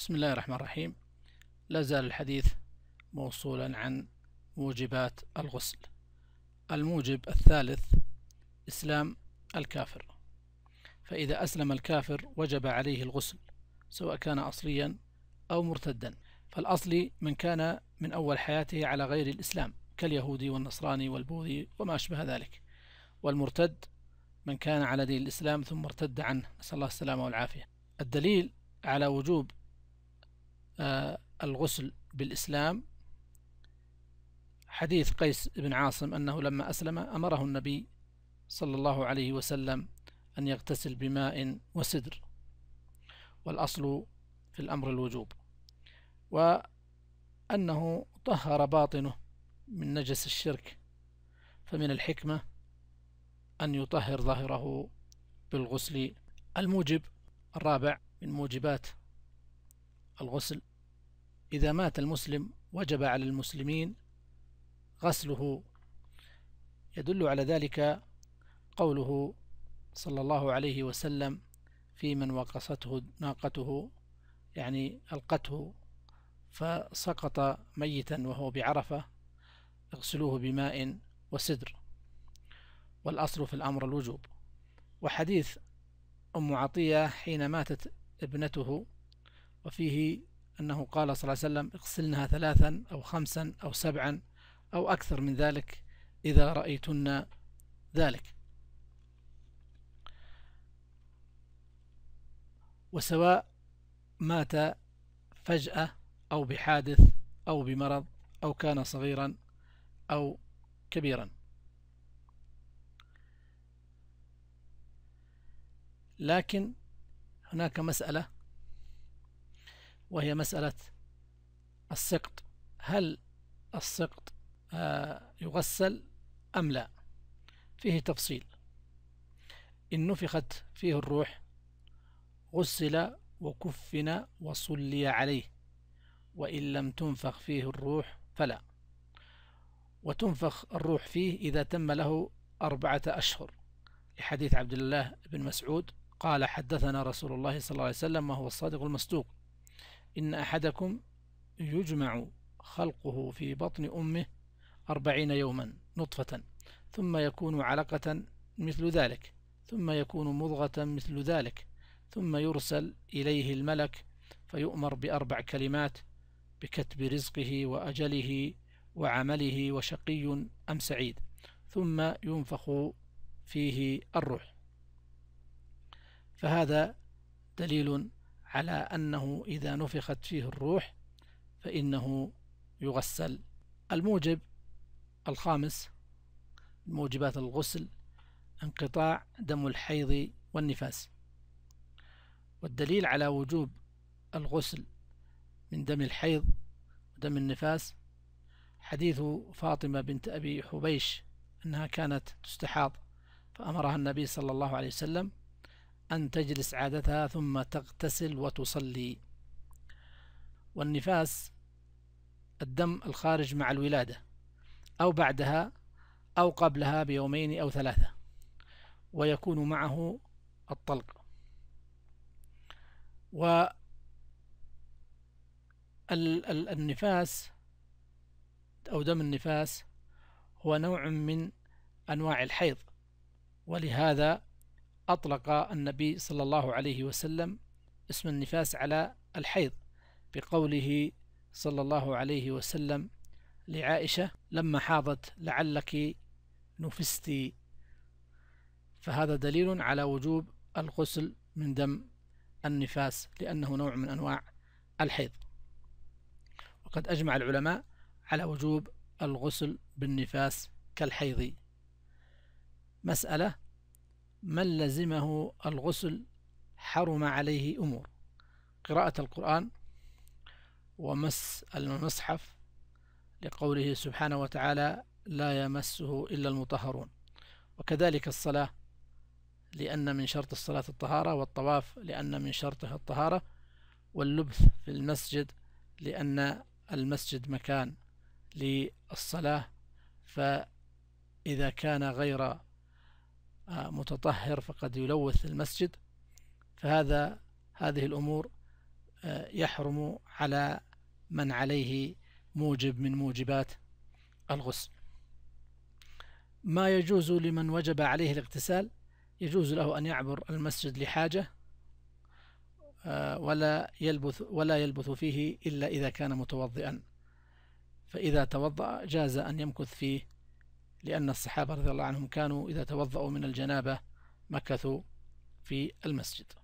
بسم الله الرحمن الرحيم لا زال الحديث موصولا عن موجبات الغسل الموجب الثالث إسلام الكافر فإذا أسلم الكافر وجب عليه الغسل سواء كان أصليا أو مرتدا فالأصلي من كان من أول حياته على غير الإسلام كاليهودي والنصراني والبوذي وما أشبه ذلك والمرتد من كان على دين الإسلام ثم ارتد عنه نسأل الله السلامة والعافية الدليل على وجوب آه، الغسل بالإسلام حديث قيس بن عاصم أنه لما أسلم أمره النبي صلى الله عليه وسلم أن يغتسل بماء وسدر والأصل في الأمر الوجوب وأنه طهر باطنه من نجس الشرك فمن الحكمة أن يطهر ظاهره بالغسل الموجب الرابع من موجبات الغسل إذا مات المسلم وجب على المسلمين غسله يدل على ذلك قوله صلى الله عليه وسلم في من وقصته ناقته يعني ألقته فسقط ميتا وهو بعرفة اغسلوه بماء وسدر والأصل في الأمر الوجوب وحديث أم عطية حين ماتت ابنته وفيه أنه قال صلى الله عليه وسلم اغسلنها ثلاثا أو خمسا أو سبعا أو أكثر من ذلك إذا رأيتن ذلك وسواء مات فجأة أو بحادث أو بمرض أو كان صغيرا أو كبيرا لكن هناك مسألة وهي مسألة السقط هل السقط آه، يغسل أم لا فيه تفصيل إن نفخت فيه الروح غسل وكفن وصلي عليه وإن لم تنفخ فيه الروح فلا وتنفخ الروح فيه إذا تم له أربعة أشهر لحديث عبد الله بن مسعود قال حدثنا رسول الله صلى الله عليه وسلم وهو الصادق المصدوق إن أحدكم يجمع خلقه في بطن أمه أربعين يوما نطفة ثم يكون علقة مثل ذلك ثم يكون مضغة مثل ذلك ثم يرسل إليه الملك فيؤمر بأربع كلمات بكتب رزقه وأجله وعمله وشقي أم سعيد ثم ينفخ فيه الروح فهذا دليل على أنه إذا نفخت فيه الروح فإنه يغسل الموجب الخامس موجبات الغسل انقطاع دم الحيض والنفاس والدليل على وجوب الغسل من دم الحيض ودم النفاس حديث فاطمة بنت أبي حبيش أنها كانت تستحاض فأمرها النبي صلى الله عليه وسلم أن تجلس عادتها ثم تغتسل وتصلي والنفاس الدم الخارج مع الولادة أو بعدها أو قبلها بيومين أو ثلاثة ويكون معه الطلق والنفاس أو دم النفاس هو نوع من أنواع الحيض ولهذا أطلق النبي صلى الله عليه وسلم اسم النفاس على الحيض بقوله صلى الله عليه وسلم لعائشة لما حاضت لعلك نفستي فهذا دليل على وجوب الغسل من دم النفاس لأنه نوع من أنواع الحيض وقد أجمع العلماء على وجوب الغسل بالنفاس كالحيض مسألة من لزمه الغسل حرم عليه أمور قراءة القرآن ومس المصحف لقوله سبحانه وتعالى لا يمسه إلا المطهرون وكذلك الصلاة لأن من شرط الصلاة الطهارة والطواف لأن من شرطه الطهارة واللبث في المسجد لأن المسجد مكان للصلاة فإذا كان غير متطهر فقد يلوث المسجد فهذا هذه الأمور آه، يحرم على من عليه موجب من موجبات الغسل ما يجوز لمن وجب عليه الاغتسال يجوز له أن يعبر المسجد لحاجة آه، ولا يلبث ولا يلبث فيه إلا إذا كان متوضئا فإذا توضأ جاز أن يمكث فيه لأن الصحابة رضي الله عنهم كانوا إذا توضأوا من الجنابة مكثوا في المسجد